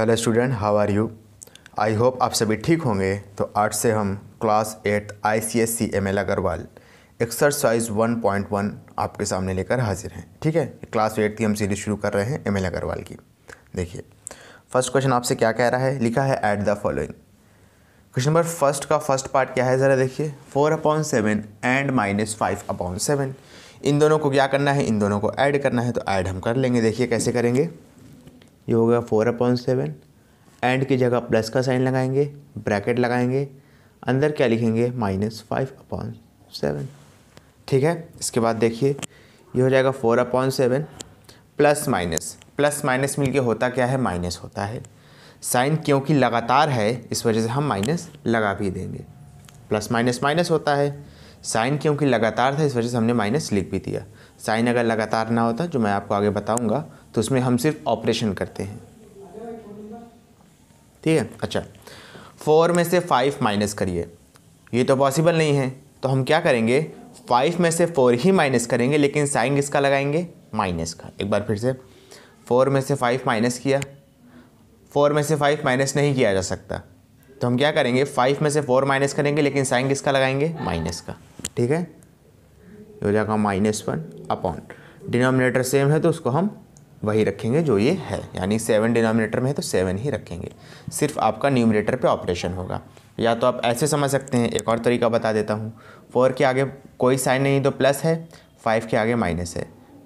hello student how are you I hope आप सभी ठीक होंगे तो आज से हम class eight I C S C M L Agarwal exercise one point one आपके सामने लेकर हाजिर हैं ठीक है क्लास एट की हम सीरीज शुरू कर रहे हैं एम एल अग्रवाल की देखिए फर्स्ट क्वेश्चन आपसे क्या कह रहा है लिखा है at the following question number first का फर्स्ट पार्ट क्या है ज़रा देखिए four upon seven and minus five upon seven इन दोनों को क्या करना है इन दोनों को ऐड करना है तो ऐड हम कर लेंगे देखिए कैसे करेंगे ये हो गया फोर अपॉन सेवन एंड की जगह प्लस का साइन लगाएंगे ब्रैकेट लगाएंगे अंदर क्या लिखेंगे माइनस फाइव अपॉन सेवन ठीक है इसके बाद देखिए ये हो जाएगा four upon seven plus minus plus minus मिलके होता क्या है माइनस होता है साइन क्योंकि लगातार है इस वजह से हम माइनस लगा भी देंगे प्लस माइनस माइनस होता है साइन क्योंकि लगातार था इस वजह से हमने माइनस लिख भी दिया साइन अगर लगातार ना होता जो मैं आपको आगे बताऊंगा तो उसमें हम सिर्फ ऑपरेशन करते हैं ठीक है अच्छा फोर में से फाइव माइनस करिए ये तो पॉसिबल नहीं है तो हम क्या करेंगे फाइव में से फोर ही माइनस करेंगे लेकिन साइन किसका लगाएंगे माइनस का एक बार फिर से फोर में से फाइव माइनस किया फोर में से फाइव माइनस नहीं किया जा सकता तो हम क्या करेंगे फाइव में से फोर माइनस करेंगे लेकिन साइन किसका लगाएंगे माइनस का ठीक है हो जाएगा minus one upon denominator same है तो उसको हम वही रखेंगे जो ये है यानी सेवन डिनोमिनेटर में है तो सेवन ही रखेंगे सिर्फ आपका न्यूमिनेटर पे ऑपरेशन होगा या तो आप ऐसे समझ सकते हैं एक और तरीका बता देता हूँ फोर के आगे कोई साइन नहीं तो प्लस है फाइव के आगे माइनस है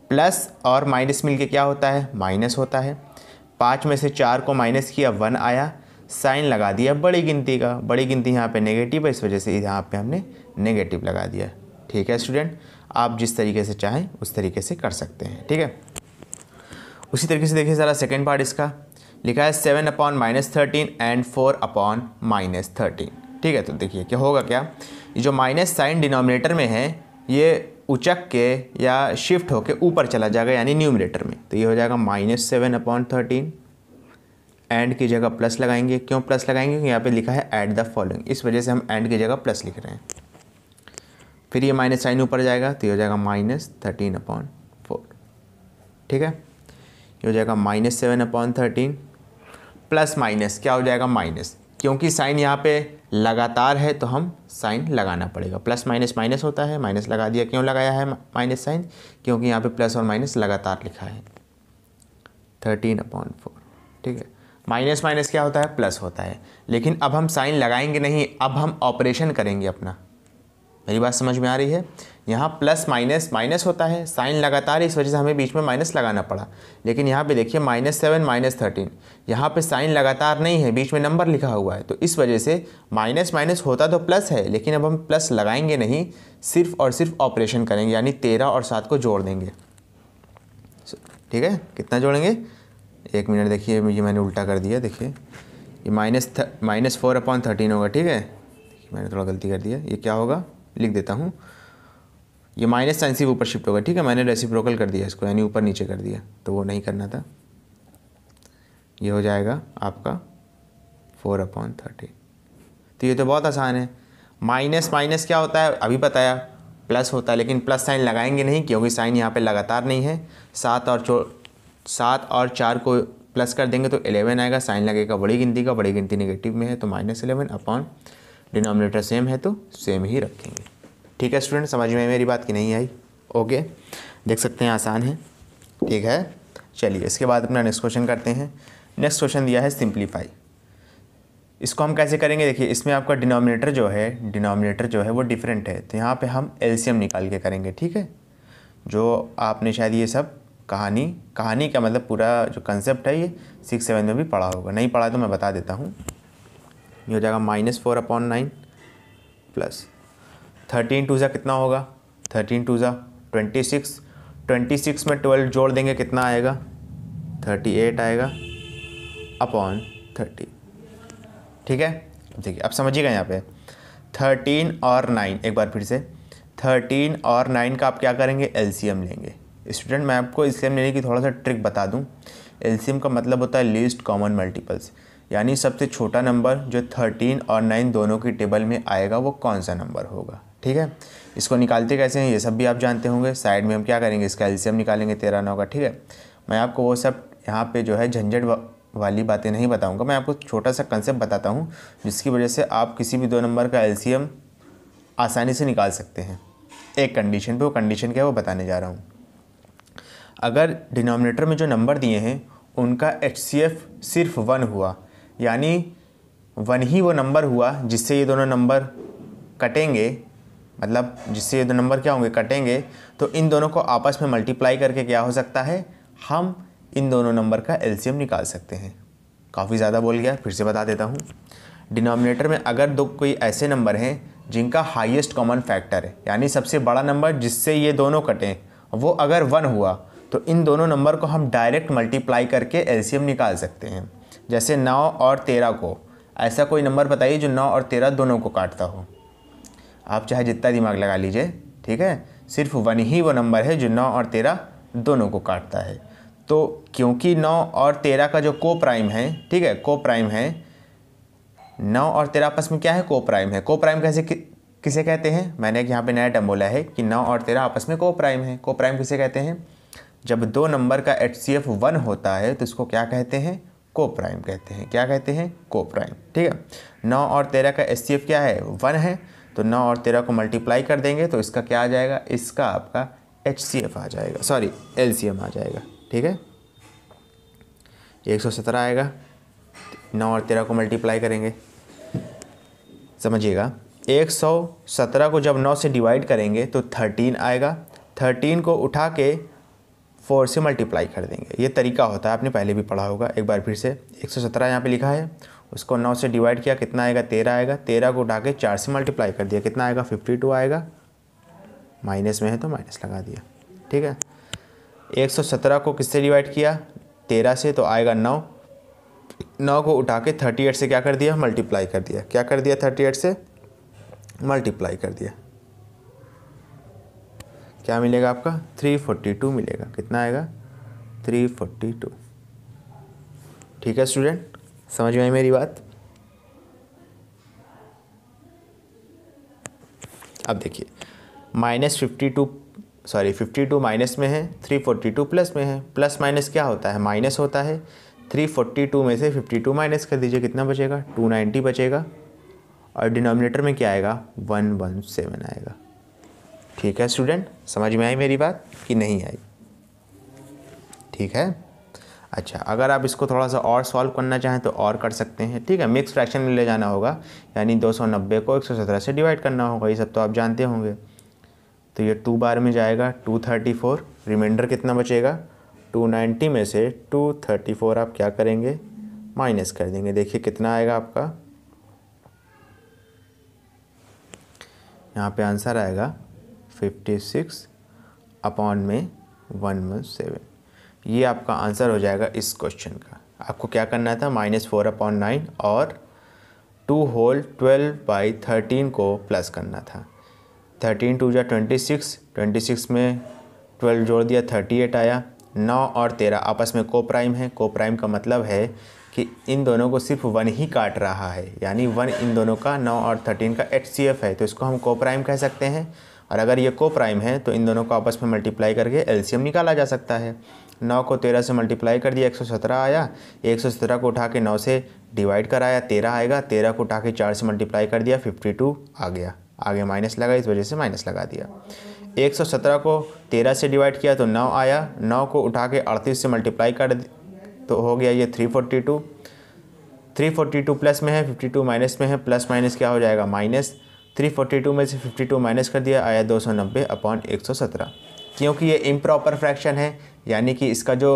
प्लस और माइनस मिल के क्या होता है माइनस होता है पाँच में से चार को माइनस किया वन आया साइन लगा दिया बड़ी गिनती का बड़ी गिनती यहाँ पे नेगेटिव है इस वजह से यहाँ पे हमने नेगेटिव लगा दिया ठीक है स्टूडेंट आप जिस तरीके से चाहें उस तरीके से कर सकते हैं ठीक है उसी तरीके से देखिए ज़रा सेकेंड पार्ट इसका लिखा है seven upon minus thirteen and four upon minus thirteen ठीक है तो देखिए क्या होगा क्या जो माइनस साइन डिनोमिनेटर में है ये उचक के या शिफ्ट होके ऊपर चला जाएगा यानी न्यूमिनेटर में तो ये हो जाएगा minus seven upon thirteen and की जगह प्लस लगाएंगे क्यों प्लस लगाएंगे क्योंकि यहाँ पे लिखा है एट द फॉलोइंग इस वजह से हम एंड की जगह प्लस लिख रहे हैं फिर ये माइनस साइन ऊपर जाएगा तो ये हो जाएगा माइनस थर्टीन अपॉन फोर ठीक है हो जाएगा minus seven upon thirteen plus minus क्या हो जाएगा माइनस क्योंकि साइन यहाँ पे लगातार है तो हम साइन लगाना पड़ेगा प्लस माइनस माइनस होता है माइनस लगा दिया क्यों लगाया है माइनस साइन क्योंकि यहाँ पे प्लस और माइनस लगातार लिखा है थर्टीन अपॉन फोर ठीक है माइनस माइनस क्या होता है प्लस होता है लेकिन अब हम साइन लगाएंगे नहीं अब हम ऑपरेशन करेंगे अपना मेरी बात समझ में आ रही है यहाँ प्लस माइनस माइनस होता है साइन लगातार इस वजह से हमें बीच में माइनस लगाना पड़ा लेकिन यहाँ पे देखिए माइनस सेवन माइनस थर्टीन यहाँ पे साइन लगातार नहीं है बीच में नंबर लिखा हुआ है तो इस वजह से माइनस माइनस होता तो प्लस है लेकिन अब हम प्लस लगाएंगे नहीं सिर्फ और सिर्फ ऑपरेशन करेंगे यानी तेरह और सात को जोड़ देंगे ठीक है कितना जोड़ेंगे एक मिनट देखिए ये मैंने उल्टा कर दिया देखिए ये minus minus four upon thirteen होगा ठीक है मैंने थोड़ा गलती कर दिया ये क्या होगा लिख देता हूँ ये माइनस साइन सिर्फ ऊपर शिफ्ट होगा ठीक है मैंने रेसिप्रोकल कर दिया इसको यानी ऊपर नीचे कर दिया तो वो नहीं करना था ये हो जाएगा आपका फोर अपॉन थर्टी तो ये तो बहुत आसान है माइनस माइनस क्या होता है अभी बताया प्लस होता है लेकिन प्लस साइन लगाएंगे नहीं क्योंकि साइन यहाँ पे लगातार नहीं है सात और चो सात और चार को प्लस कर देंगे तो एलेवन आएगा साइन लगेगा बड़ी गिनती का बड़ी गिनती नेगेटिव में है तो minus eleven upon denominator same है तो सेम ही रखेंगे ठीक है स्टूडेंट समझ में मेरी बात की नहीं आई ओके देख सकते हैं आसान है ठीक है चलिए इसके बाद अपना नेक्स्ट क्वेश्चन करते हैं नेक्स्ट क्वेश्चन दिया है सिंप्लीफाई इसको हम कैसे करेंगे देखिए इसमें आपका डिनोमिनेटर जो है डिनोमिनेटर जो है वो डिफरेंट है तो यहाँ पे हम एलसीएम निकाल के करेंगे ठीक है जो आपने शायद ये सब कहानी कहानी का मतलब पूरा जो कंसेप्ट है ये सिक्स सेवन में भी पढ़ा होगा नहीं पढ़ा तो मैं बता देता हूँ ये हो जाएगा minus four upon nine plus thirteen two ज़ा कितना होगा थर्टीन टू ज़ा ट्वेंटी सिक्स ट्वेंटी सिक्स में ट्वेल्व जोड़ देंगे कितना आएगा थर्टी एट आएगा अपॉन थर्टी ठीक है देखिए अब समझिएगा यहाँ पे थर्टीन और नाइन एक बार फिर से थर्टीन और नाइन का आप क्या करेंगे एम लेंगे स्टूडेंट मैं आपको एम लेने की थोड़ा सा ट्रिक बता दूँ एम का मतलब होता है लीस्ट कॉमन मल्टीपल्स यानी सबसे छोटा नंबर जो थर्टीन और नाइन दोनों की टेबल में आएगा वो कौन सा नंबर होगा ठीक है इसको निकालते कैसे हैं ये सब भी आप जानते होंगे साइड में हम क्या करेंगे इसका एल्सियम निकालेंगे तेरह नौ का ठीक है मैं आपको वो सब यहाँ पे जो है झंझट वाली बातें नहीं बताऊँगा मैं आपको छोटा सा कंसेप्ट बताता हूँ जिसकी वजह से आप किसी भी दो नंबर का एल्सीयम आसानी से निकाल सकते हैं एक कंडीशन पर वो कंडीशन क्या है वो बताने जा रहा हूँ अगर डिनोमिनेटर में जो नंबर दिए हैं उनका एच सिर्फ वन हुआ यानी वन ही वो नंबर हुआ जिससे ये दोनों नंबर कटेंगे मतलब जिससे ये दो नंबर क्या होंगे कटेंगे तो इन दोनों को आपस में मल्टीप्लाई करके क्या हो सकता है हम इन दोनों नंबर का एलसीएम निकाल सकते हैं काफ़ी ज़्यादा बोल गया फिर से बता देता हूँ डिनोमिनेटर में अगर दो कोई ऐसे नंबर हैं जिनका हाइएस्ट कॉमन फैक्टर है यानी सबसे बड़ा नंबर जिससे ये दोनों कटें वो अगर वन हुआ तो इन दोनों नंबर को हम डायरेक्ट मल्टीप्लाई करके एलसीएम निकाल सकते हैं जैसे नौ और तेरह को ऐसा कोई नंबर बताइए जो नौ और तेरह दोनों को काटता हो आप चाहे जितना दिमाग लगा लीजिए ठीक है सिर्फ वन ही वो नंबर है जो नौ और तेरह दोनों को काटता है तो क्योंकि नौ और तेरह का जो को प्राइम है ठीक है को प्राइम है नौ और तेरह आपस में क्या है को प्राइम है को प्राइम कैसे कि, किसे कहते हैं मैंने यहाँ पे नया टर्म बोला है कि नौ और तेरह आपस में को प्राइम है को प्राइम किसे कहते हैं जब दो नंबर का एच सी एफ वन होता है तो इसको क्या कहते हैं को प्राइम कहते हैं क्या कहते हैं को प्राइम ठीक है नौ और तेरह का एच सी एफ क्या है वन है तो नौ और तेरह को मल्टीप्लाई कर देंगे तो इसका क्या आ जाएगा इसका आपका एच सी एफ आ जाएगा सॉरी एल सी आ जाएगा ठीक है एक सौ सत्रह आएगा नौ और तेरह को मल्टीप्लाई करेंगे समझिएगा एक सौ सत्रह को जब नौ से डिवाइड करेंगे तो थर्टीन आएगा थर्टीन को उठा के फोर से मल्टीप्लाई कर देंगे ये तरीका होता है आपने पहले भी पढ़ा होगा एक बार फिर से एक सौ सत्रह यहाँ पर लिखा है उसको नौ से डिवाइड किया कितना आएगा तेरह आएगा तेरह को उठा के चार से मल्टीप्लाई कर दिया कितना आएगा फिफ्टी टू आएगा माइनस में है तो माइनस लगा दिया ठीक है एक सौ सत्रह को किससे डिवाइड किया तेरह से तो आएगा नौ नौ को उठा के थर्टी एट से क्या कर दिया मल्टीप्लाई कर दिया क्या कर दिया थर्टी एट से मल्टीप्लाई कर दिया क्या मिलेगा आपका थ्री फोर्टी टू मिलेगा कितना आएगा थ्री फोर्टी टू ठीक है स्टूडेंट समझ में आई मेरी बात अब देखिए minus fifty two sorry fifty two minus में है थ्री फोर्टी टू प्लस में है प्लस माइनस क्या होता है माइनस होता है थ्री फोर्टी टू में से फिफ्टी टू माइनस कर दीजिए कितना बचेगा टू नाइन्टी बचेगा और डिनोमिनेटर में क्या आएगा वन वन सेवन आएगा ठीक है स्टूडेंट समझ में आई मेरी बात कि नहीं आई ठीक है अच्छा अगर आप इसको थोड़ा सा और सॉल्व करना चाहें तो और कर सकते हैं ठीक है मिक्स फ्रैक्शन में ले जाना होगा यानी 290 को 117 से डिवाइड करना होगा ये सब तो आप जानते होंगे तो ये टू बार में जाएगा 234 रिमाइंडर कितना बचेगा 290 में से 234 आप क्या करेंगे माइनस कर देंगे देखिए कितना आएगा आपका यहाँ पे आंसर आएगा फिफ्टी अपॉन में वन ये आपका आंसर हो जाएगा इस क्वेश्चन का आपको क्या करना था माइनस फोर अपॉन नाइन और two whole twelve by thirteen को प्लस करना था थर्टीन टू जा ट्वेंटी सिक्स ट्वेंटी सिक्स में ट्वेल्व जोड़ दिया थर्टी एट आया नौ और तेरह आपस में को प्राइम है को प्राइम का मतलब है कि इन दोनों को सिर्फ वन ही काट रहा है यानी वन इन दोनों का नौ और थर्टीन का एच सी एफ है तो इसको हम को प्राइम कह सकते हैं और अगर ये को प्राइम है तो इन दोनों को आपस में मल्टीप्लाई करके एलसीएम निकाला जा सकता है नौ को तेरह से मल्टीप्लाई कर दिया एक सौ सत्रह आया एक सौ सत्रह को उठा के नौ से डिवाइड कराया तेरह आएगा तेरह को उठा के चार से मल्टीप्लाई कर दिया फिफ्टी टू आ गया आगे माइनस लगा इस वजह से माइनस लगा दिया एक सौ सत्रह को तेरह से डिवाइड किया तो नौ आया नौ को उठा के अड़तीस से मल्टीप्लाई कर तो हो गया ये three forty two three forty two plus में है फिफ्टी टू माइनस में है प्लस माइनस क्या हो जाएगा माइनस थ्री फोर्टी टू में से फिफ्टी टू माइनस कर दिया आया दो सौ नब्बे अपॉन एक सौ सत्रह क्योंकि ये इम्प्रॉपर फ्रैक्शन है यानी कि इसका जो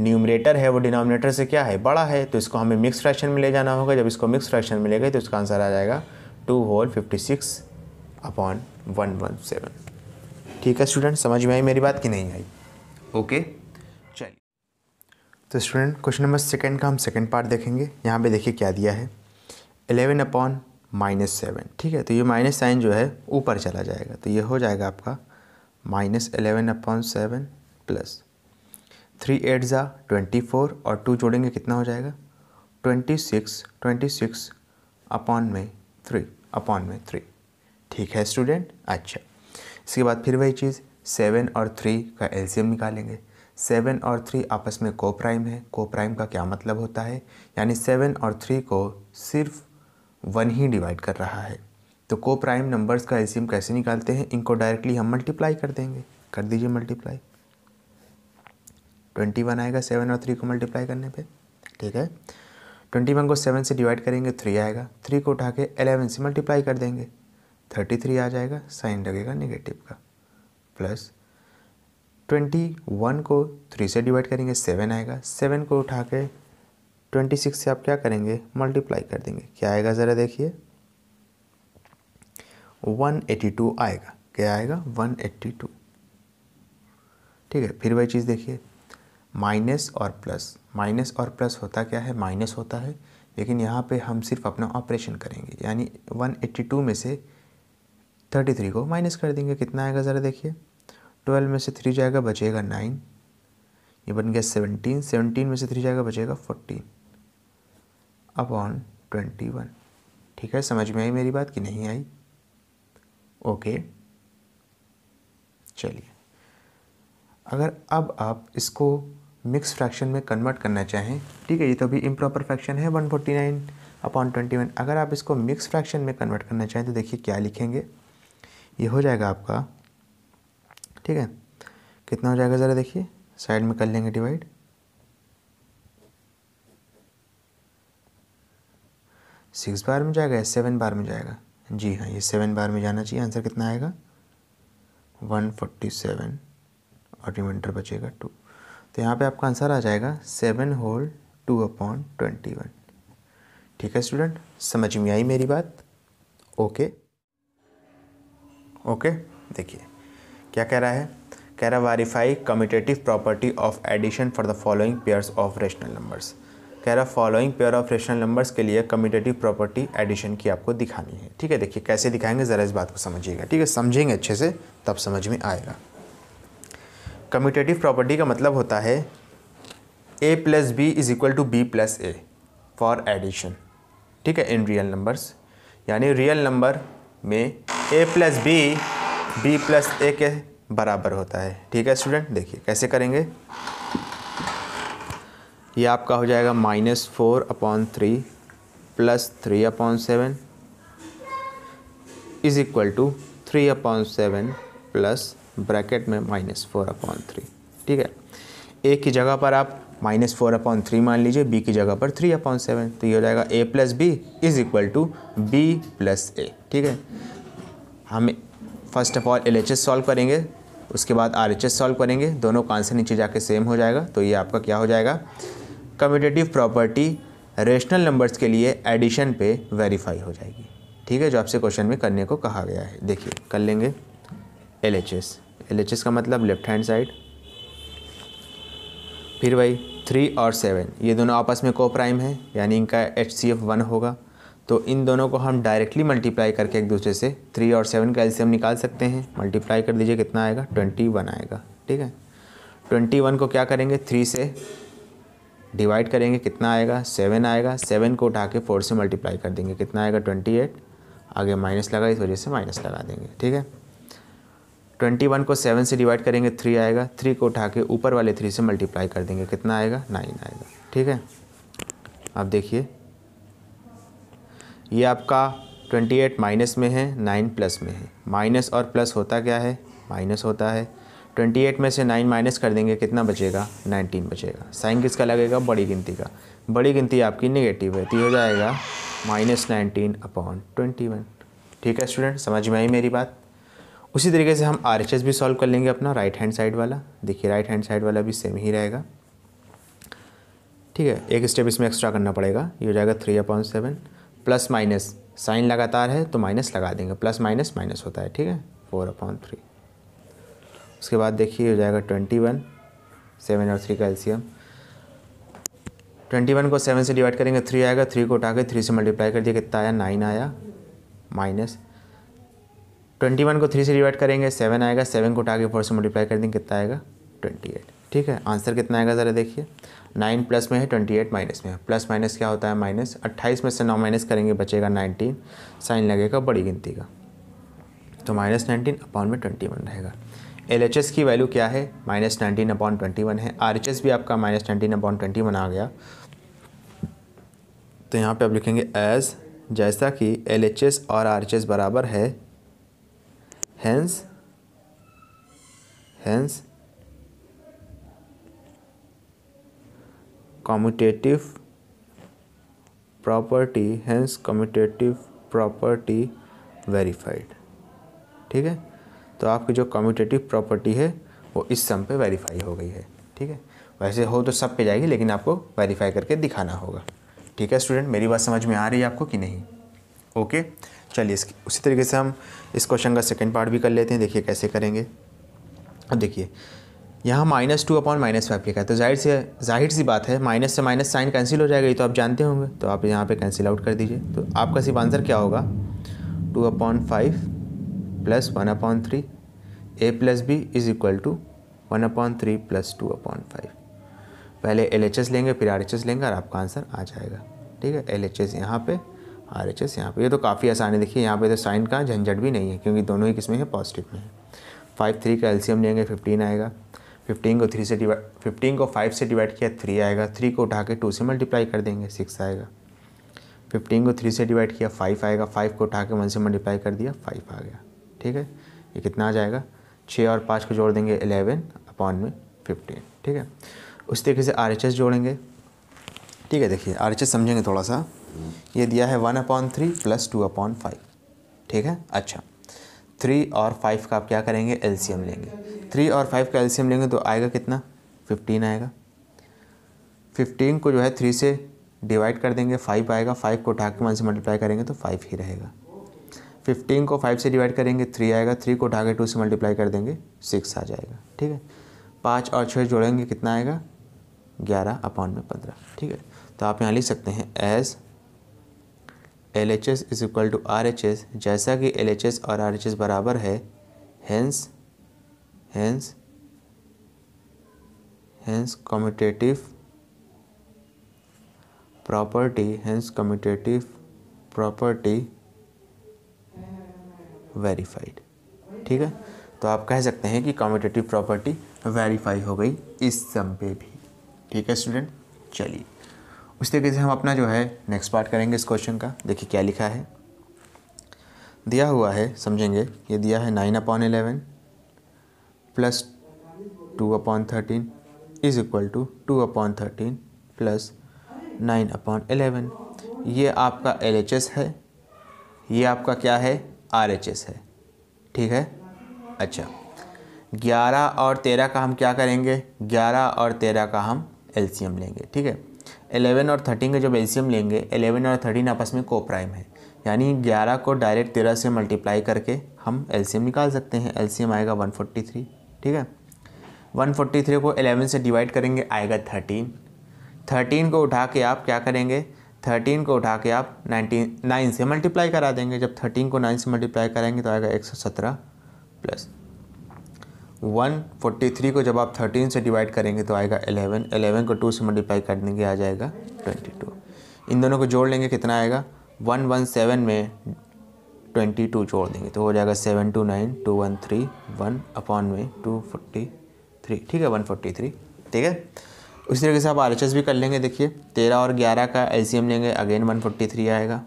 न्यूमरेटर है वो डिनोमिनेटर से क्या है बड़ा है तो इसको हमें मिक्स फ्रैक्शन में ले जाना होगा जब इसको मिक्स फ्रैक्शन में गए तो इसका आंसर आ जाएगा two whole fifty six upon one one seven ठीक है स्टूडेंट समझ में आई मेरी बात कि नहीं आई ओके चलिए तो स्टूडेंट क्वेश्चन नंबर सेकेंड का हम सेकेंड पार्ट देखेंगे यहाँ पर देखिए क्या दिया है एलेवन अपॉन माइनस सेवन ठीक है तो ये माइनस साइन जो है ऊपर चला जाएगा तो ये हो जाएगा आपका minus eleven upon seven plus three eight ज़ा ट्वेंटी फोर और टू जोड़ेंगे कितना हो जाएगा twenty six twenty six upon में थ्री अपॉन में थ्री ठीक है स्टूडेंट अच्छा इसके बाद फिर वही चीज़ सेवन और थ्री का एलसीएम निकालेंगे सेवन और थ्री आपस में को प्राइम है को प्राइम का क्या मतलब होता है यानी सेवन और थ्री को सिर्फ वन ही डिवाइड कर रहा है तो को प्राइम नंबर्स का एलसीएम कैसे निकालते हैं इनको डायरेक्टली हम मल्टीप्लाई कर देंगे कर दीजिए मल्टीप्लाई ट्वेंटी वन आएगा सेवन और थ्री को मल्टीप्लाई करने पे ठीक है ट्वेंटी वन को सेवन से डिवाइड करेंगे थ्री आएगा थ्री को उठा के एलेवन से मल्टीप्लाई कर देंगे थर्टी थ्री आ जाएगा साइन लगेगा निगेटिव का प्लस ट्वेंटी वन को थ्री से डिवाइड करेंगे सेवन आएगा सेवन को उठा के ट्वेंटी सिक्स से आप क्या करेंगे मल्टीप्लाई कर देंगे क्या आएगा ज़रा देखिए वन एटी टू आएगा क्या आएगा वन एट्टी टू ठीक है फिर वही चीज़ देखिए माइनस और प्लस माइनस और प्लस होता क्या है माइनस होता है लेकिन यहाँ पे हम सिर्फ अपना ऑपरेशन करेंगे यानी 182 में से 33 को माइनस कर देंगे कितना आएगा ज़रा देखिए 12 में से थ्री जाएगा बचेगा नाइन ये बन गया 17 सेवनटीन में से थ्री जाएगा बचेगा फोर्टीन अपॉन ट्वेंटी वन ठीक है समझ में आई मेरी बात कि नहीं आई ओके चलिए अगर अब आप इसको मिक्स फ्रैक्शन में कन्वर्ट करना चाहें ठीक है ये तो अभी इम्प्रॉपर फ्रैक्शन है one forty nine upon twenty one अगर आप इसको मिक्स फ्रैक्शन में कन्वर्ट करना चाहें तो देखिए क्या लिखेंगे ये हो जाएगा आपका ठीक है कितना हो जाएगा ज़रा देखिए साइड में कर लेंगे डिवाइड सिक्स बार में जाएगा या सेवन बार में जाएगा जी हाँ ये सेवन बार में जाना चाहिए आंसर कितना आएगा वन फोर्टी सेवन और रिमाइंडर बचेगा टू तो यहाँ पे आपका आंसर आ जाएगा seven whole two upon twenty one ठीक है स्टूडेंट समझ में आई मेरी बात ओके ओके देखिए क्या कह रहा है कह रहा verify commutative property of addition for the following pairs of rational numbers कह रहा following pair of rational numbers के लिए कम्यूटेटिव प्रॉपर्टी एडिशन की आपको दिखानी है ठीक है देखिए कैसे दिखाएंगे ज़रा इस बात को समझिएगा ठीक है समझेंगे अच्छे से तब समझ में आएगा कम्यूटेटिव प्रॉपर्टी का मतलब होता है A plus B is equal to B plus A for addition ठीक है इन रियल नंबर्स यानी रियल नंबर में A plus B B plus A के बराबर होता है ठीक है स्टूडेंट देखिए कैसे करेंगे ये आपका हो जाएगा minus four upon three plus three upon seven is equal to three upon seven plus bracket में माइनस फोर अपॉन थ्री ठीक है ए की जगह पर आप माइनस फोर अपॉन थ्री मान लीजिए बी की जगह पर थ्री अपॉन सेवन तो ये हो जाएगा A plus B is equal to B plus A ठीक है हम first of all L H S solve करेंगे उसके बाद आर एच एस सॉल्व करेंगे दोनों का आंसर नीचे जाके सेम हो जाएगा तो ये आपका क्या हो जाएगा कम्यूटेटिव प्रॉपर्टी रेशनल नंबर्स के लिए एडिशन पे वेरीफाई हो जाएगी ठीक है जो आपसे क्वेश्चन में करने को कहा गया है देखिए कर लेंगे L H S L H S का मतलब लेफ्ट हैंड साइड फिर वही थ्री और सेवन ये दोनों आपस में को प्राइम है यानी इनका एच सी एफ वन होगा तो इन दोनों को हम डायरेक्टली मल्टीप्लाई करके एक दूसरे से थ्री और सेवन का एल्सियम निकाल सकते हैं मल्टीप्लाई कर दीजिए कितना आएगा ट्वेंटी वन आएगा ठीक है ट्वेंटी वन को क्या करेंगे थ्री से डिवाइड करेंगे कितना आएगा सेवन आएगा सेवन को उठा के फोर से मल्टीप्लाई कर देंगे कितना आएगा ट्वेंटी एट आगे माइनस लगा इस वजह से माइनस लगा देंगे ठीक है ट्वेंटी वन को सेवन से डिवाइड करेंगे थ्री आएगा थ्री को उठा के ऊपर वाले थ्री से मल्टीप्लाई कर देंगे कितना आएगा नाइन आएगा ठीक है आप देखिए ये आपका ट्वेंटी एट माइनस में है नाइन प्लस में है माइनस और प्लस होता क्या है माइनस होता है ट्वेंटी एट में से नाइन माइनस कर देंगे कितना बचेगा नाइनटीन बचेगा साइन किसका लगेगा बड़ी गिनती का बड़ी गिनती आपकी निगेटिव है तो हो जाएगा minus nineteen upon twenty one ठीक है स्टूडेंट समझ में आई मेरी बात उसी तरीके से हम आर भी सॉल्व कर लेंगे अपना राइट हैंड साइड वाला देखिए राइट हैंड साइड वाला भी सेम ही रहेगा ठीक है एक स्टेप इसमें एक्स्ट्रा करना पड़ेगा ये हो जाएगा three upon seven plus minus sign लगातार है तो माइनस लगा देंगे प्लस माइनस माइनस होता है ठीक है फोर अपॉन थ्री उसके बाद देखिए हो जाएगा ट्वेंटी वन सेवन और थ्री का ट्वेंटी वन को सेवन से डिवाइड करेंगे थ्री आएगा थ्री को उठा के थ्री से मल्टीप्लाई कर दिया कितना आया नाइन आया माइनस ट्वेंटी वन को थ्री से डिवाइड करेंगे सेवन आएगा सेवन को उठाकर फोर से मल्टीप्लाई कर देंगे कितना आएगा ट्वेंटी एट ठीक है आंसर कितना आएगा ज़रा देखिए नाइन प्लस में है ट्वेंटी एट माइनस में है प्लस माइनस क्या होता है माइनस अट्ठाईस में से नौ माइनस करेंगे बचेगा नाइनटीन साइन लगेगा बड़ी गिनती का तो माइनस नाइनटीन अपॉन में ट्वेंटी वन रहेगा एल एच एस की वैल्यू क्या है minus nineteen upon twenty one है आर एच एस भी आपका minus nineteen upon twenty one आ गया तो यहाँ पे आप लिखेंगे एज जैसा कि एल एच एस और आर एच एस बराबर है hence hence commutative property hence commutative property verified ठीक है तो आपकी जो कम्यूटेटिव प्रॉपर्टी है वो इस सम पे वेरीफाई हो गई है ठीक है वैसे हो तो सब पे जाएगी लेकिन आपको वेरीफाई करके दिखाना होगा ठीक है स्टूडेंट मेरी बात समझ में आ रही है आपको कि नहीं ओके चलिए इस उसी तरीके से हम इस क्वेश्चन का सेकेंड पार्ट भी कर लेते हैं देखिए कैसे करेंगे अब देखिए यहाँ minus two upon minus five लिखा है तो जाहिर से जाहिर सी बात है माइनस से माइनस साइन कैंसिल हो जाएगा ये तो आप जानते होंगे तो आप यहाँ पे कैंसिल आउट कर दीजिए तो आपका सिर्फ आंसर क्या होगा two upon five plus one upon three A plus B is equal to one upon three plus two upon five पहले एल एच एस लेंगे फिर आर एच एस लेंगे और आपका आंसर आ जाएगा ठीक है एल एच एस यहाँ पर आर एच एस यहाँ पर ये तो काफ़ी आसान है देखिए यहाँ पे तो साइन का झंझट भी नहीं है क्योंकि दोनों ही किस्में हैं पॉजिटिव में है फाइव थ्री का एल्सियम लेंगे फिफ्टीन आएगा फिफ्टीन को थ्री से डिवाइड फिफ्टीन को फाइव से डिवाइड किया थ्री आएगा थ्री को उठा के टू से मल्टीप्लाई कर देंगे सिक्स आएगा फिफ्टीन को थ्री से डिवाइड किया फाइव आएगा फाइव को उठा के वन से मल्टीप्लाई कर दिया फाइव आ गया ठीक है ये कितना आ जाएगा छः और पाँच को जोड़ देंगे एलेवन अपॉन में फिफ्टीन ठीक है उस तरीके से आर जोड़ेंगे ठीक है देखिए आर समझेंगे थोड़ा सा ये दिया है one upon three plus two upon five ठीक है अच्छा थ्री और फाइव का आप क्या करेंगे एलसीएम लेंगे थ्री और फाइव का एलसीएम लेंगे तो आएगा कितना फिफ्टीन आएगा फिफ्टीन को जो है थ्री से डिवाइड कर देंगे फाइव आएगा फाइव को उठा के वन से मल्टीप्लाई करेंगे तो फाइव ही रहेगा फिफ्टीन को फाइव से डिवाइड करेंगे थ्री आएगा थ्री को उठा के टू से मल्टीप्लाई कर देंगे सिक्स आ जाएगा ठीक है पाँच और छः जोड़ेंगे कितना आएगा ग्यारह अपॉन में पंद्रह ठीक है तो आप यहाँ लिख सकते हैं as L H S is equal to R H S जैसा कि एल एच एस और आर एच एस बराबर है hence hence hence commutative property hence commutative property verified ठीक है तो आप कह सकते हैं कि कम्यूटेटिव प्रॉपर्टी वेरीफाई हो गई इस सम पे भी ठीक है स्टूडेंट चलिए उस तरीके से हम अपना जो है नेक्स्ट पार्ट करेंगे इस क्वेश्चन का देखिए क्या लिखा है दिया हुआ है समझेंगे ये दिया है nine upon eleven plus two upon thirteen is equal to two upon thirteen plus nine upon eleven ये आपका एल एच एस है ये आपका क्या है आर एच एस है ठीक है अच्छा ग्यारह और तेरह का हम क्या करेंगे ग्यारह और तेरह का हम एल सी एम लेंगे ठीक है एलेवन और थर्टीन का जब एल्शियम लेंगे एलेवन और थर्टीन आपस में को प्राइम है यानी ग्यारह को डायरेक्ट तेरह से मल्टीप्लाई करके हम एल्शियम निकाल सकते हैं एल्शियम आएगा वन फोर्टी थ्री ठीक है वन फोर्टी थ्री को एलेवन से डिवाइड करेंगे आएगा थर्टीन थर्टीन को उठा के आप क्या करेंगे थर्टीन को उठा के आप नाइनटीन नाइन से मल्टीप्लाई करा देंगे जब थर्टीन को नाइन से मल्टीप्लाई करेंगे तो आएगा एक सौ सत्रह प्लस वन फोर्टी थ्री को जब आप थर्टीन से डिवाइड करेंगे तो आएगा एलेवन एलेवन को टू से मल्टीप्लाई कर देंगे आ जाएगा ट्वेंटी टू इन दोनों को जोड़ लेंगे कितना आएगा वन वन सेवन में ट्वेंटी टू जोड़ देंगे तो हो जाएगा seven two nine two one three one upon में टू फोर्टी थ्री ठीक है वन फोर्टी थ्री ठीक है उसी तरीके से आप आर भी कर लेंगे देखिए तेरह और ग्यारह का एल लेंगे अगेन वन फोर्टी थ्री आएगा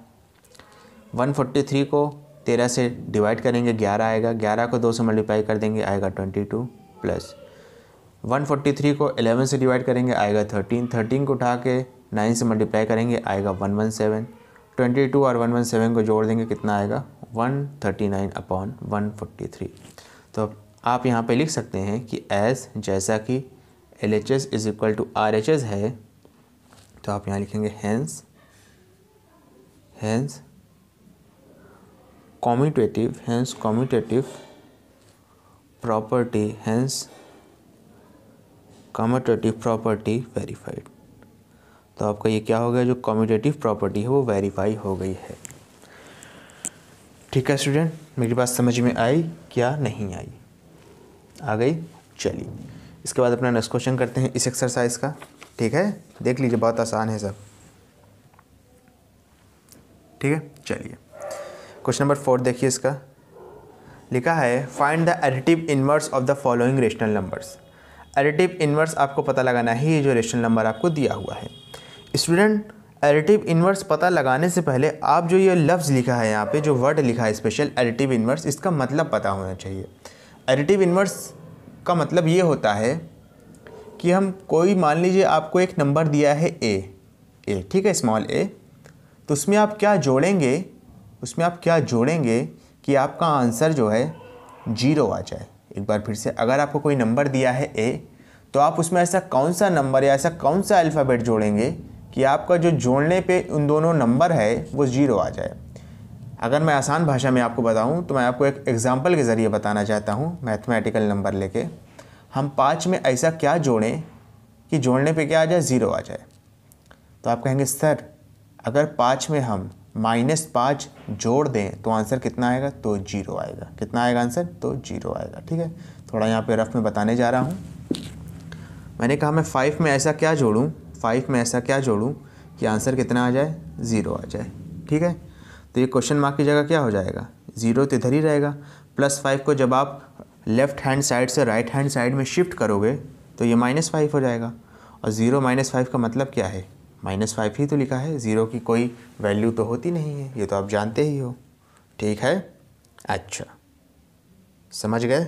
वन फोर्टी थ्री को तेरह से डिवाइड करेंगे ग्यारह आएगा ग्यारह को दो से मल्टीप्लाई कर देंगे आएगा twenty two plus one forty three को एलेवन से डिवाइड करेंगे आएगा थर्टीन थर्टीन को उठा के नाइन से मल्टीप्लाई करेंगे आएगा one one seven twenty two और वन वन सेवन को जोड़ देंगे कितना आएगा one thirty nine upon one forty three तो आप यहाँ पे लिख सकते हैं कि एस जैसा कि L H S is equal to R H S है तो आप यहाँ लिखेंगे hence hence commutative hence commutative property hence commutative property verified तो आपका ये क्या हो गया जो कॉमिटेटिव प्रॉपर्टी है वो वेरीफाई हो गई है ठीक है स्टूडेंट मेरी बात समझ में आई क्या नहीं आई आ गई चलिए इसके बाद अपना नेक्स्ट क्वेश्चन करते हैं इस एक्सरसाइज का ठीक है देख लीजिए बहुत आसान है सब ठीक है चलिए क्वेश्चन नंबर फोर देखिए इसका लिखा है find the additive inverse of the following rational numbers additive inverse आपको पता लगाना है ये जो रेशनल नंबर आपको दिया हुआ है स्टूडेंट एडिटिव इन्वर्स पता लगाने से पहले आप जो ये लफ्ज़ लिखा है यहाँ पे जो वर्ड लिखा है स्पेशल एडिटिव इन्वर्स इसका मतलब पता होना चाहिए एडिटिव इन्वर्स का मतलब ये होता है कि हम कोई मान लीजिए आपको एक नंबर दिया है ए ए ठीक है स्मॉल ए तो उसमें आप क्या जोड़ेंगे उसमें आप क्या जोड़ेंगे कि आपका आंसर जो है जीरो आ जाए एक बार फिर से अगर आपको कोई नंबर दिया है ए तो आप उसमें ऐसा कौन सा नंबर या ऐसा कौन सा अल्फ़ाबेट जोड़ेंगे कि आपका जो जोड़ने पे उन दोनों नंबर है वो ज़ीरो आ जाए अगर मैं आसान भाषा में आपको बताऊं तो मैं आपको एक एग्ज़ाम्पल के ज़रिए बताना चाहता हूं मैथमेटिकल नंबर लेके हम पाँच में ऐसा क्या जोड़ें कि जोड़ने पे क्या आ जाए ज़ीरो आ जाए तो आप कहेंगे सर अगर पाँच में हम माइनस पाँच जोड़ दें तो आंसर कितना आएगा तो जीरो आएगा कितना आएगा आंसर तो जीरो आएगा ठीक है थोड़ा यहाँ पे रफ में बताने जा रहा हूँ मैंने कहा मैं फाइव में ऐसा क्या जोड़ूँ फाइव में ऐसा क्या जोड़ूँ कि आंसर कितना आ जाए ज़ीरो आ जाए ठीक है तो ये क्वेश्चन मार्क की जगह क्या हो जाएगा ज़ीरो तो इधर ही रहेगा प्लस फाइव को जब आप लेफ़्ट हैंड साइड से राइट हैंड साइड में शिफ्ट करोगे तो ये माइनस फाइव हो जाएगा और ज़ीरो माइनस फाइव का मतलब क्या है माइनस फाइव ही तो लिखा है ज़ीरो की कोई वैल्यू तो होती नहीं है ये तो आप जानते ही हो ठीक है अच्छा समझ गए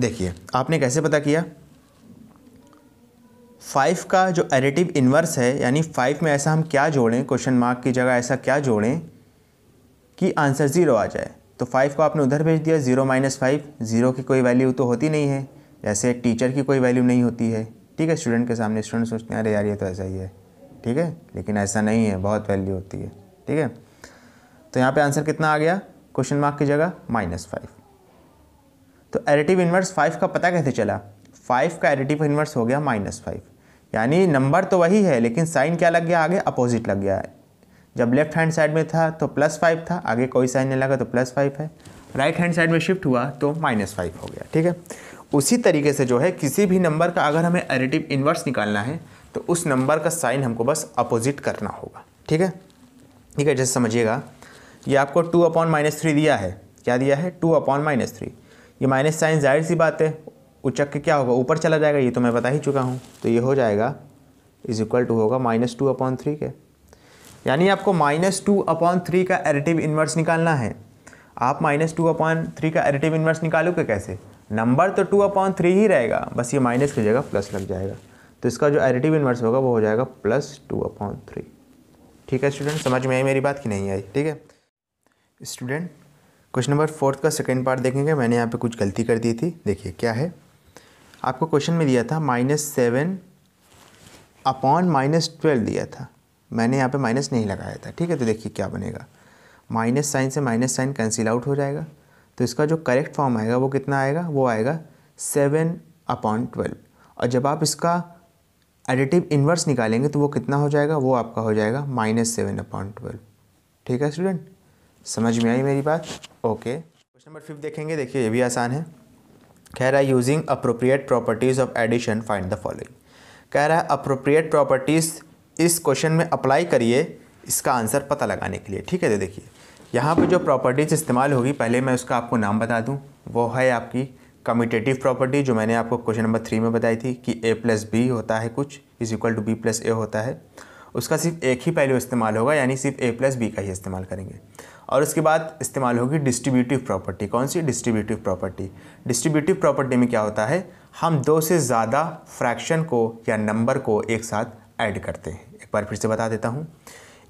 देखिए आपने कैसे पता किया फाइव का जो एडिटिव इन्वर्स है यानी फाइव में ऐसा हम क्या जोड़ें क्वेश्चन मार्क की जगह ऐसा क्या जोड़ें कि आंसर ज़ीरो आ जाए तो फाइव को आपने उधर भेज दिया ज़ीरो माइनस फाइव ज़ीरो की कोई वैल्यू तो होती नहीं है जैसे टीचर की कोई वैल्यू नहीं होती है ठीक है स्टूडेंट के सामने स्टूडेंट सोचते हैं अरे यार ये तो ऐसा ही है ठीक है लेकिन ऐसा नहीं है बहुत वैल्यू होती है ठीक है तो यहाँ पे आंसर कितना आ गया क्वेश्चन मार्क की जगह माइनस फाइव तो एडिटिव इन्वर्स फाइव का पता कैसे चला फाइव का एडिटिव इन्वर्स हो गया माइनस फाइव यानी नंबर तो वही है लेकिन साइन क्या लग गया आगे अपोजिट लग गया है जब लेफ्ट हैंड साइड में था तो प्लस फाइव था आगे कोई साइन नहीं लगा तो प्लस फाइव है राइट हैंड साइड में शिफ्ट हुआ तो माइनस फाइव हो गया ठीक है उसी तरीके से जो है किसी भी नंबर का अगर हमें एडिटिव इन्वर्स निकालना है तो उस नंबर का साइन हमको बस अपोजिट करना होगा ठीक है ठीक है जैसे समझिएगा ये आपको टू अपॉन माइनस थ्री दिया है क्या दिया है टू अपॉन माइनस थ्री ये माइनस साइन जाहिर सी बात है उचक के क्या होगा ऊपर चला जाएगा ये तो मैं बता ही चुका हूँ तो ये हो जाएगा इज इक्वल टू होगा माइनस टू अपॉन थ्री के यानी आपको माइनस टू अपॉन थ्री का एडिटिव इन्वर्स निकालना है आप माइनस टू अपॉन थ्री का एडिटिव इन्वर्स निकालोगे कैसे नंबर तो टू अपॉन थ्री ही रहेगा बस ये माइनस की जगह प्लस लग जाएगा तो इसका जो एडिटिव इन्वर्स होगा वो हो जाएगा प्लस टू अपॉन थ्री ठीक है स्टूडेंट समझ में आई मेरी बात कि नहीं आई ठीक है स्टूडेंट क्वेश्चन नंबर फोर्थ का सेकेंड पार्ट देखेंगे मैंने यहाँ पे कुछ गलती कर दी थी देखिए क्या है आपको क्वेश्चन में दिया था minus seven upon minus twelve दिया था मैंने यहाँ पे माइनस नहीं लगाया था ठीक है तो देखिए क्या बनेगा माइनस साइन से माइनस साइन कैंसिल आउट हो जाएगा तो इसका जो करेक्ट फॉर्म आएगा वो कितना आएगा वो आएगा सेवन अपॉन ट्वेल्व और जब आप इसका एडिटिव इन्वर्स निकालेंगे तो वो कितना हो जाएगा वो आपका हो जाएगा माइनस सेवन अपॉन ट्वेल्व ठीक है स्टूडेंट समझ में आई मेरी बात ओके क्वेश्चन नंबर फिफ्थ देखेंगे देखिए ये भी आसान है कह रहा है using appropriate properties of addition find the following कह रहा है अप्रोप्रिएट प्रॉपर्टीज़ इस क्वेश्चन में अप्लाई करिए इसका आंसर पता लगाने के लिए ठीक है दे देखिए यहाँ पर जो प्रॉपर्टीज़ इस्तेमाल होगी पहले मैं उसका आपको नाम बता दूँ वो है आपकी कम्यूटेटिव प्रॉपर्टी जो मैंने आपको क्वेश्चन नंबर थ्री में बताई थी कि ए प्लस बी होता है कुछ is equal to B plus A होता है उसका सिर्फ एक ही पहलू इस्तेमाल होगा यानी सिर्फ ए प्लस बी का ही इस्तेमाल करेंगे और उसके बाद इस्तेमाल होगी डिस्ट्रीब्यूटिव प्रॉपर्टी कौन सी डिस्ट्रीब्यूटिव प्रॉपर्टी डिस्ट्रीब्यूटिव प्रॉपर्टी में क्या होता है हम दो से ज़्यादा फ्रैक्शन को या नंबर को एक साथ ऐड करते हैं एक बार फिर से बता देता हूँ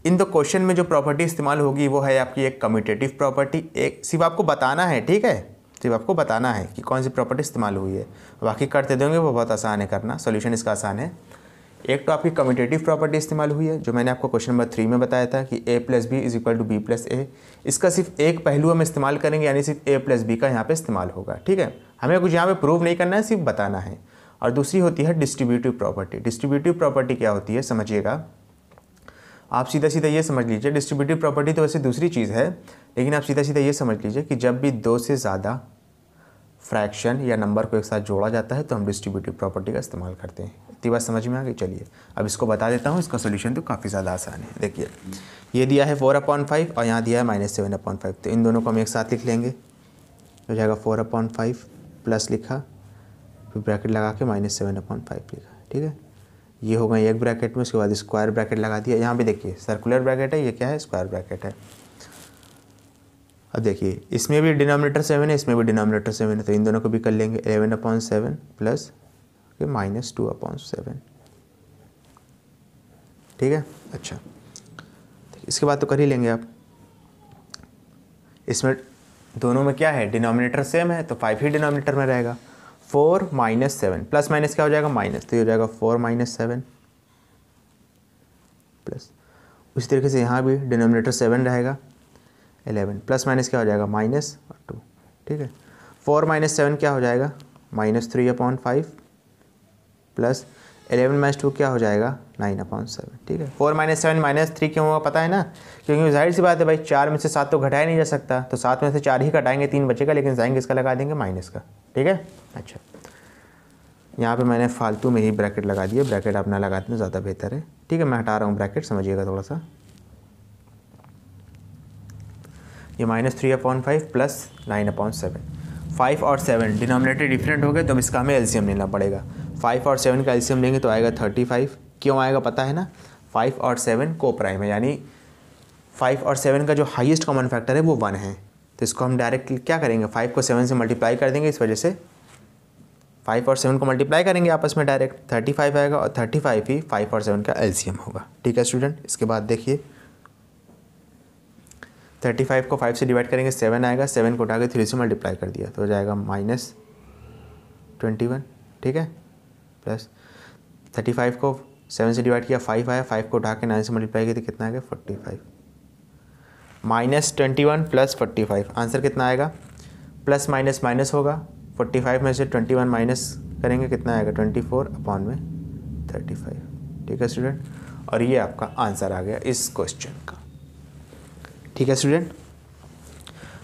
इन दो क्वेश्चन में जो प्रॉपर्टी इस्तेमाल होगी वो है आपकी एक कम्यूटेटिव प्रॉपर्टी एक सिर्फ आपको बताना है ठीक है सिर्फ आपको बताना है कि कौन सी प्रॉपर्टी इस्तेमाल हुई है बाकी करते देंगे वो बहुत आसान है करना सोल्यूशन इसका आसान है एक तो आपकी कम्यूटेटिव प्रॉपर्टी इस्तेमाल हुई है जो मैंने आपको क्वेश्चन नंबर थ्री में बताया था कि A plus B is equal to B plus A इसका सिर्फ एक पहलू हम इस्तेमाल करेंगे यानी सिर्फ ए प्लस बी का यहाँ पे इस्तेमाल होगा ठीक है हमें कुछ यहाँ पे प्रूव नहीं करना है सिर्फ बताना है और दूसरी होती है डिस्ट्रीब्यूटिव प्रॉपर्टी डिस्ट्रीब्यूटिव प्रॉपर्टी क्या होती है समझिएगा आप सीधा सीधा ये समझ लीजिए डिस्ट्रीब्यूटिव प्रॉपर्टी तो वैसे दूसरी चीज़ है लेकिन आप सीधा सीधा ये समझ लीजिए कि जब भी दो से ज़्यादा फ्रैक्शन या नंबर को एक साथ जोड़ा जाता है तो हम डिस्ट्रीब्यूटिव प्रॉपर्टी का इस्तेमाल करते हैं इतनी बात समझ में आ गई चलिए अब इसको बता देता हूँ इसका सोल्यूशन तो काफ़ी ज़्यादा आसान है देखिए ये दिया है फोर अपॉन फाइव और यहाँ दिया है माइनस सेवन अपॉन फाइव तो इन दोनों को हम एक साथ लिख लेंगे हो जाएगा फोर अपॉन फाइव प्लस लिखा फिर ब्रैकेट लगा के माइनस सेवन अपॉन फाइव लिखा ठीक है ये हो गए एक ब्रैकेट में उसके बाद स्क्वायर ब्रैकेट लगा दिया यहाँ पे देखिए सर्कुलर ब्रैकेट है ये क्या है स्क्वायर ब्रैकेट है अब देखिए इसमें भी डिनोमिनेटर सेवन है इसमें भी डिनोमिनेटर सेवन है तो इन दोनों को भी कर लेंगे eleven upon seven plus minus two upon seven ठीक है अच्छा इसके बाद तो कर ही लेंगे आप इसमें दोनों में क्या है डिनोमिनेटर सेम है तो फाइव ही डिनोमिनेटर में रहेगा four minus seven plus minus क्या हो जाएगा माइनस तो ये हो जाएगा फोर माइनस सेवन प्लस उसी तरीके से यहाँ भी डिनोमिनेटर सेवन रहेगा एलेवन प्लस माइनस क्या हो जाएगा माइनस और टू ठीक है फोर माइनस सेवन क्या हो जाएगा minus three upon five plus eleven minus two क्या हो जाएगा नाइन अपॉन सेवन ठीक है four minus seven minus three क्यों होगा पता है ना क्योंकि जाहिर सी बात है भाई चार में से सात तो घटाया नहीं जा सकता तो सात में से चार ही घटाएंगे तीन बचेगा लेकिन जाएंगे इसका लगा देंगे माइनस का ठीक है अच्छा यहाँ पे मैंने फालतू में ही ब्रैकेट लगा दिया ब्रैकेट आप ना लगाते हैं ज़्यादा बेहतर है ठीक है मैं हटा रहा हूँ ब्रैकेट समझिएगा थोड़ा सा ये minus three upon five plus nine upon seven five और सेवन डिनोमिनेटर डिफरेंट हो गए तो इसका हमें एलसीएम लेना पड़ेगा फाइव और सेवन का एल्शियम लेंगे तो आएगा थर्टी फाइव क्यों आएगा पता है ना फाइव और सेवन को प्राइम है यानी फाइव और सेवन का जो हाइएस्ट कॉमन फैक्टर है वो वन है तो इसको हम डायरेक्ट क्या करेंगे फाइव को सेवन से मल्टीप्लाई कर देंगे इस वजह से फाइव और सेवन को मल्टीप्लाई करेंगे आपस में डायरेक्ट थर्टी फाइव आएगा और थर्टी फाइव ही फाइव और सेवन का एल्सीयम होगा ठीक है स्टूडेंट इसके बाद देखिए थर्टी फाइव को फाइव से डिवाइड करेंगे सेवन आएगा सेवन को उठा के थ्री से मल्टीप्लाई कर दिया तो हो जाएगा माइनस ट्वेंटी वन ठीक है प्लस थर्टी फाइव को सेवन से डिवाइड किया फाइव आया फाइव को उठा के नाइन से मल्टीप्लाई किया तो कितना आएगा forty five minus twenty one plus forty five answer कितना आएगा प्लस माइनस माइनस होगा फोर्टी फाइव में से ट्वेंटी वन माइनस करेंगे कितना आएगा ट्वेंटी फोर अपॉन में थर्टी फाइव ठीक है स्टूडेंट और ये आपका आंसर आ गया इस क्वेश्चन का ठीक है स्टूडेंट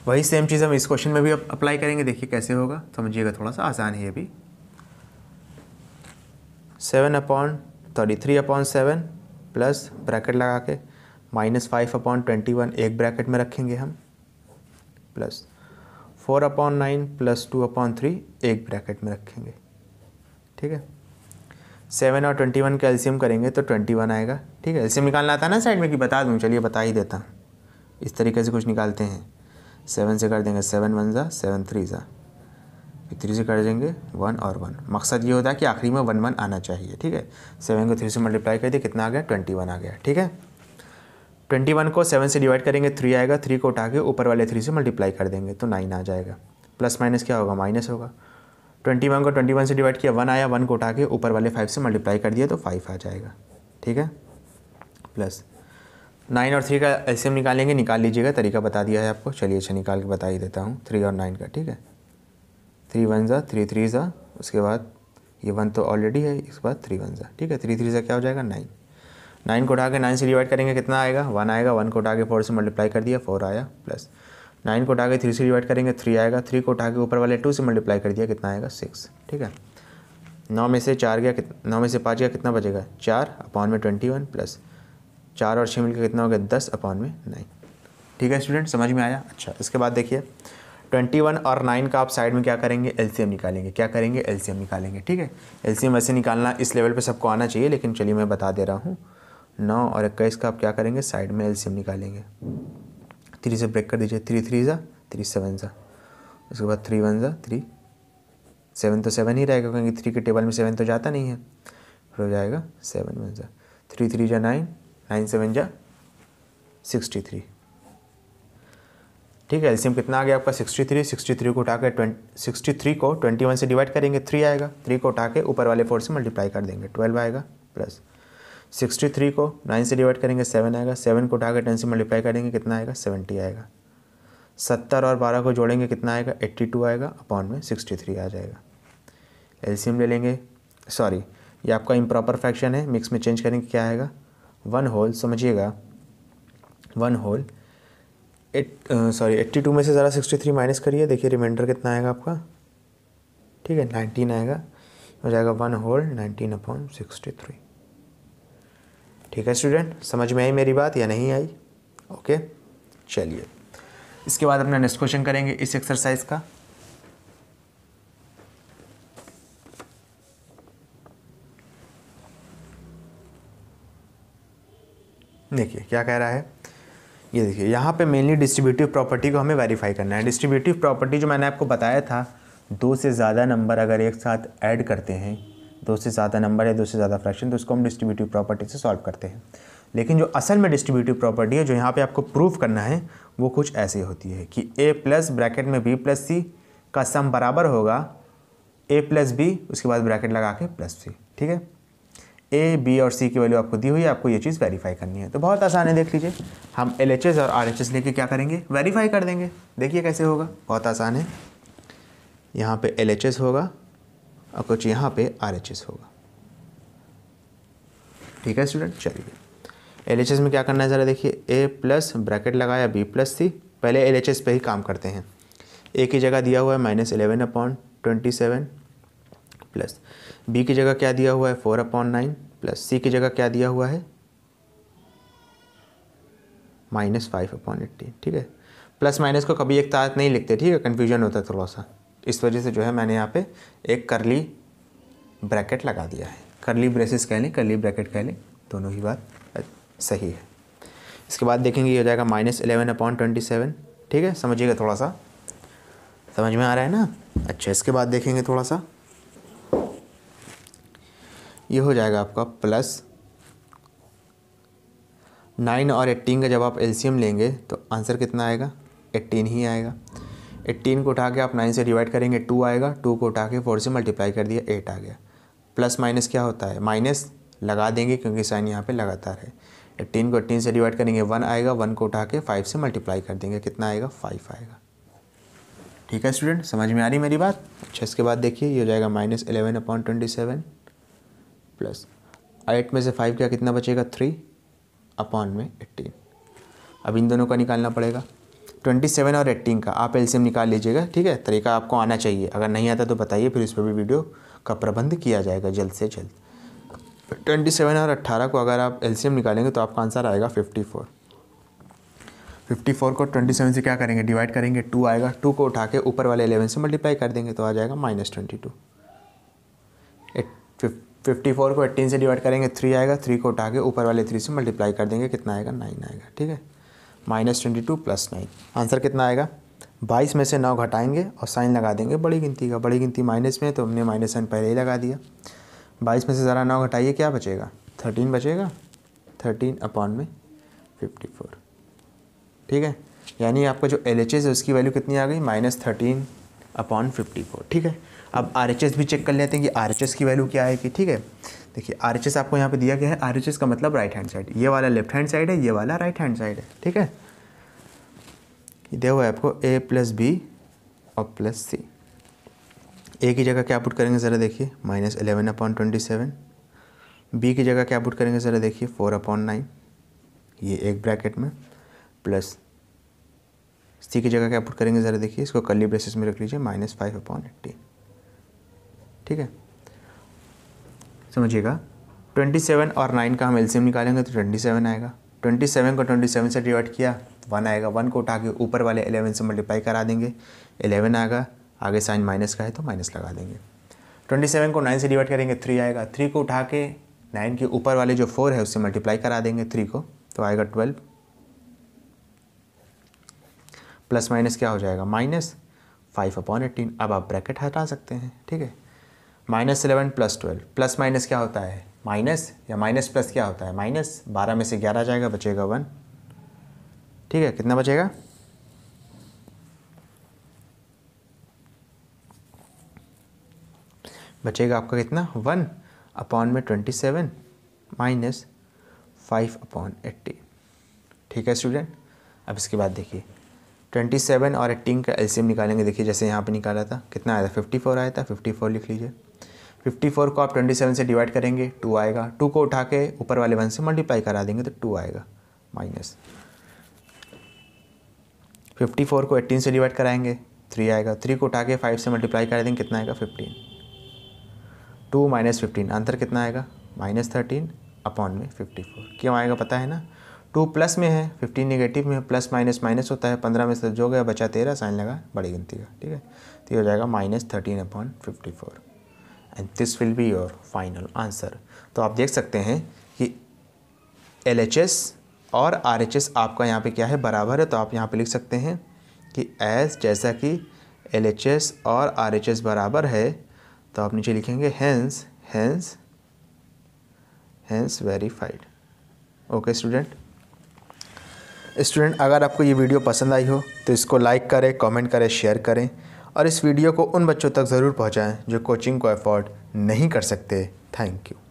वही सेम चीज़ हम इस क्वेश्चन में भी अप्लाई करेंगे देखिए कैसे होगा समझिएगा थोड़ा सा आसान है ये भी seven upon thirty three upon seven plus bracket लगा के minus five upon twenty one एक ब्रैकेट में रखेंगे हम plus four upon nine plus two upon three एक ब्रैकेट में रखेंगे ठीक है सेवन और ट्वेंटी वन का एल्सीयम करेंगे तो ट्वेंटी वन आएगा ठीक है एल्सीयम निकालना आता है ना साइड में कि बता दूँ चलिए बता ही देता हूँ इस तरीके से कुछ निकालते हैं सेवन से कर देंगे सेवन वन ज़ा सेवन थ्री ज़ा थ्री से कर देंगे वन और वन मकसद ये होता है कि आखिरी में वन वन आना चाहिए ठीक है सेवन को थ्री से मल्टीप्लाई कर दिया कितना आ गया ट्वेंटी वन आ गया ठीक है ट्वेंटी वन को सेवन से डिवाइड करेंगे थ्री आएगा थ्री को उठा के ऊपर वाले थ्री से मल्टीप्लाई कर देंगे तो नाइन आ जाएगा प्लस माइनस क्या होगा माइनस होगा ट्वेंटी वन को ट्वेंटी वन से डिवाइड किया वन आया वन को उठा के ऊपर वाले फाइव से मल्टीप्लाई कर दिया तो फाइव आ जाएगा ठीक है प्लस नाइन और थ्री का एल्सियम निकालेंगे निकाल लीजिएगा तरीका बता दिया है आपको चलिए अच्छा निकाल के बता ही देता हूँ थ्री और नाइन का ठीक है थ्री वन ज़ा थ्री थ्री ज़ा उसके बाद ये वन तो ऑलरेडी है इसके बाद थ्री वन ज़ा ठीक है थ्री थ्री ज़ा क्या हो जाएगा नाइन नाइन को उठा के नाइन से डिवाइड करेंगे कितना आएगा वन आएगा वन को उठा के फोर से मल्टीप्लाई कर दिया फोर आया प्लस नाइन को उठा के थ्री से डिवाइड करेंगे थ्री आएगा थ्री को उठा के ऊपर वाले टू से मल्टीप्लाई कर दिया कितना आएगा सिक्स ठीक है नौ में से चार गया कितना नौ में से पाँच गया कितना बचेगा चार अपॉन में ट्वेंटी वन प्लस चार और छः मिलकर कितना हो गया दस अपॉन में नाइन ठीक है स्टूडेंट समझ में आया अच्छा इसके बाद देखिए ट्वेंटी वन और नाइन का आप साइड में क्या करेंगे एलसीएम निकालेंगे क्या करेंगे एलसीएम निकालेंगे ठीक है एलसीएम वैसे निकालना इस लेवल पे सबको आना चाहिए लेकिन चलिए मैं बता दे रहा हूँ नौ और इक्कीस का आप क्या करेंगे साइड में एलसीएम निकालेंगे थ्री से ब्रेक कर दीजिए थ्री थ्री ज़ा थ्री सेवन ज़ा उसके बाद थ्री वन ज़ा थ्री सेवन तो सेवन ही रहेगा क्योंकि थ्री के टेबल में सेवन तो जाता नहीं है फिर हो जाएगा सेवन वन ज़ा थ्री थ्री ज़ा नाइन नाइन सेवन ज़ा सिक्सटी थ्री ठीक है एल्सियम कितना आ गया आपका 63 63 को उठा के ट्वेंटी सिक्सटी को 21 से डिवाइड करेंगे 3 आएगा 3 को उठा के ऊपर वाले 4 से मल्टीप्लाई कर देंगे 12 आएगा प्लस 63 को 9 से डिवाइड करेंगे 7 आएगा 7 को उठा के टेन से मल्टीप्लाई करेंगे कितना आएगा 70 आएगा 70 और 12 को जोड़ेंगे कितना आएगा 82 आएगा अपॉन में 63 आ जाएगा एल्सियम ले लेंगे सॉरी ये आपका इम्प्रॉपर फ्रैक्शन है मिक्स में चेंज करेंगे क्या आएगा वन होल समझिएगा one whole eight sorry eighty two में से ज़रा सिक्सटी थ्री माइनस करिए देखिए रिमाइंडर कितना आएगा आपका ठीक है नाइनटीन आएगा हो जाएगा one whole nineteen upon sixty three ठीक है स्टूडेंट समझ में आई मेरी बात या नहीं आई ओके चलिए इसके बाद अपना नेक्स्ट क्वेश्चन करेंगे इस एक्सरसाइज का देखिए क्या कह रहा है ये देखिए यहाँ पे मेनली डिस्ट्रीब्यूटिव प्रॉपर्टी को हमें वेरीफाई करना है डिस्ट्रीब्यूटिव प्रॉपर्टी जो मैंने आपको बताया था दो से ज़्यादा नंबर अगर एक साथ ऐड करते हैं दो से ज़्यादा नंबर या दो से ज़्यादा फ्रैक्शन तो उसको हम डिस्ट्रीब्यूटिव प्रॉपर्टी से सॉल्व करते हैं लेकिन जो असल में डिस्ट्रीब्यूटिव प्रॉपर्टी है जो यहाँ पे आपको प्रूव करना है वो कुछ ऐसी होती है कि ए प्लस ब्रैकेट में बी प्लस सी का सम बराबर होगा ए प्लस बी उसके बाद ब्रैकेट लगा के प्लस सी ठीक है ए बी और सी की वैल्यू आपको दी हुई है आपको ये चीज़ वेरीफाई करनी है तो बहुत आसान है देख लीजिए हम एल और आर लेके क्या करेंगे वेरीफाई कर देंगे देखिए कैसे होगा बहुत आसान है यहाँ पे एल होगा और कुछ यहाँ पे आर होगा ठीक है स्टूडेंट चलिए एल में क्या करना है ज़रा देखिए ए प्लस ब्रैकेट लगाया बी प्लस सी पहले एल पे ही काम करते हैं ए की जगह दिया हुआ है minus eleven upon twenty seven plus B की जगह क्या दिया हुआ है four upon nine plus C की जगह क्या दिया हुआ है माइनस फाइव अपॉन एट्टी ठीक है प्लस माइनस को कभी एक तारत नहीं लिखते ठीक है कन्फ्यूजन होता है थोड़ा सा इस वजह से जो है मैंने यहाँ पे एक करली ब्रैकेट लगा दिया है करली ब्रेसिस कह लें करली ब्रैकेट कह लें दोनों ही बात सही है इसके बाद देखेंगे ये हो जाएगा minus eleven upon twenty seven ठीक है समझिएगा थोड़ा सा समझ में आ रहा है ना अच्छा इसके बाद देखेंगे थोड़ा सा ये हो जाएगा आपका प्लस नाइन और एट्टीन का जब आप एलसीएम लेंगे तो आंसर कितना आएगा एट्टीन ही आएगा एट्टीन को उठा के आप नाइन से डिवाइड करेंगे टू आएगा टू को उठा के फोर से मल्टीप्लाई कर दिया एट आ गया प्लस माइनस क्या होता है माइनस लगा देंगे क्योंकि साइन यहाँ पे लगातार है एट्टीन को एट्टीन से डिवाइड करेंगे वन आएगा वन को उठा के फाइव से मल्टीप्लाई कर देंगे कितना आएगा फाइव आएगा ठीक है स्टूडेंट समझ में आ रही मेरी बात अच्छा इसके बाद देखिए ये हो जाएगा minus eleven upon twenty seven plus eight में से फाइव क्या कितना बचेगा थ्री अपॉन में एट्टीन अब इन दोनों का निकालना पड़ेगा ट्वेंटी सेवन और एट्टीन का आप एलसीएम निकाल लीजिएगा ठीक है तरीका आपको आना चाहिए अगर नहीं आता तो बताइए फिर इस पर भी वीडियो का प्रबंध किया जाएगा जल्द से जल्द ट्वेंटी सेवन और अट्ठारह को अगर आप एलसीएम निकालेंगे तो आपका आंसर आएगा फिफ्टी फोर फिफ्टी फोर को ट्वेंटी सेवन से क्या करेंगे डिवाइड करेंगे टू आएगा टू को उठा के ऊपर वाले एलेवन से मल्टीप्लाई कर देंगे तो आ जाएगा minus twenty two fifty four को एट्टीन से डिवाइड करेंगे थ्री आएगा थ्री को उठा के ऊपर वाले थ्री से मल्टीप्लाई कर देंगे कितना आएगा नाइन आएगा ठीक है minus twenty two plus nine answer कितना आएगा बाईस में से नौ घटाएंगे और साइन लगा देंगे बड़ी गिनती का बड़ी गिनती माइनस में तो हमने माइनस साइन पहले ही लगा दिया बाईस में से ज़रा नौ घटाइए क्या बचेगा थर्टीन बचेगा थर्टीन अपॉन में फिफ्टी फोर ठीक है यानी आपका जो एल है उसकी वैल्यू कितनी आ गई minus thirteen upon fifty four ठीक है अब आर भी चेक कर लेते हैं कि आर की वैल्यू क्या है कि ठीक है देखिए आर आपको यहाँ पे दिया गया है आर का मतलब राइट हैंड साइड ये वाला लेफ्ट हैंड साइड है ये वाला राइट हैंड साइड है ठीक है दिया हुआ है आपको ए प्लस बी और प्लस सी ए की जगह क्या पुट करेंगे ज़रा देखिए minus eleven upon twenty seven B की जगह क्या पुट करेंगे ज़रा देखिए फोर अपॉन नाइन ये एक ब्रैकेट में प्लस सी की जगह क्या पुट करेंगे ज़रा देखिए इसको कल्ली बेसिस में रख लीजिए माइनस फाइव अपॉन एट्टीन ठीक है समझिएगा ट्वेंटी सेवन और नाइन का हम एलसीएम निकालेंगे तो ट्वेंटी सेवन आएगा ट्वेंटी सेवन को ट्वेंटी सेवन से डिवाइड किया वन आएगा वन को उठा के ऊपर वाले एलेवन से मल्टीप्लाई करा देंगे एलेवन आएगा आगे साइन माइनस का है तो माइनस लगा देंगे ट्वेंटी सेवन को नाइन से डिवाइड करेंगे थ्री आएगा थ्री को उठा के नाइन के ऊपर वाले जो फोर है उससे मल्टीप्लाई करा देंगे थ्री को तो आएगा ट्वेल्व प्लस माइनस क्या हो जाएगा माइनस फाइव अपॉन एटीन अब आप ब्रैकेट हटा सकते हैं ठीक है minus eleven plus twelve plus minus क्या होता है माइनस या माइनस प्लस क्या होता है माइनस बारह में से ग्यारह जाएगा बचेगा वन ठीक है कितना बचेगा बचेगा आपका कितना वन अपॉन में twenty seven minus five upon eighty ठीक है स्टूडेंट अब इसके बाद देखिए ट्वेंटी सेवन और एट्टीन का एलसीएम निकालेंगे देखिए जैसे यहाँ पे निकाला था कितना आया था फिफ्टी फोर आया था फिफ्टी फोर लिख लीजिए 54 को आप 27 से डिवाइड करेंगे 2 आएगा 2 को उठा के ऊपर वाले वन से मल्टीप्लाई करा देंगे तो 2 आएगा माइनस 54 को 18 से डिवाइड कराएंगे 3 आएगा 3 को उठा के 5 से मल्टीप्लाई करा देंगे कितना आएगा 15 2 माइनस फिफ्टीन आंसर कितना आएगा माइनस थर्टीन अपॉन में 54 क्यों आएगा पता है ना टू प्लस में है फिफ्टीन निगेटिव में प्लस माइनस माइनस होता है पंद्रह में से जो गया बचा तेरह साइन लगा बड़ी गिनती का ठीक है तो ये हो जाएगा minus thirteen upon fifty four and this will be your final answer तो आप देख सकते हैं कि एल और आर आपका यहाँ पे क्या है बराबर है तो आप यहाँ पे लिख सकते हैं कि एस जैसा कि एल और आर बराबर है तो आप नीचे लिखेंगे hence hence hence verified okay student student अगर आपको ये वीडियो पसंद आई हो तो इसको लाइक करें कमेंट करें शेयर करें और इस वीडियो को उन बच्चों तक ज़रूर पहुँचाएँ जो कोचिंग को अफोर्ड नहीं कर सकते थैंक यू